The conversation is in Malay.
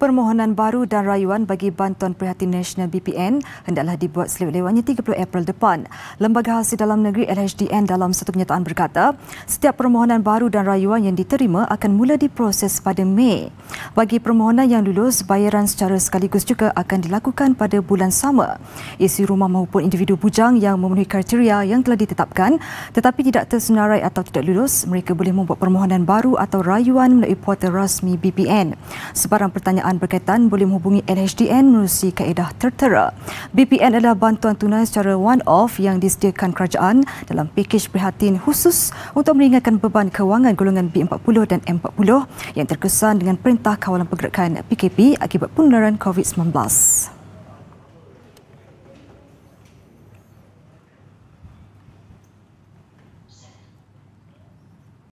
Permohonan baru dan rayuan bagi bantuan prihatin nasional BPN hendaklah dibuat selewat-lewatnya 30 April depan. Lembaga Hasil Dalam Negeri LHDN dalam satu kenyataan berkata, setiap permohonan baru dan rayuan yang diterima akan mula diproses pada Mei. Bagi permohonan yang lulus, bayaran secara sekaligus juga akan dilakukan pada bulan sama. Isi rumah maupun individu bujang yang memenuhi kriteria yang telah ditetapkan tetapi tidak tersenarai atau tidak lulus, mereka boleh membuat permohonan baru atau rayuan melalui portal rasmi BPN. Sebarang pertanyaan kenderaan berkaitan boleh menghubungi LHDN melalui kaedah tertera. BPN adalah bantuan tunai secara one-off yang disediakan kerajaan dalam pakej prihatin khusus untuk meringankan beban kewangan golongan B40 dan M40 yang terkesan dengan Perintah Kawalan Pergerakan PKP akibat penularan COVID-19.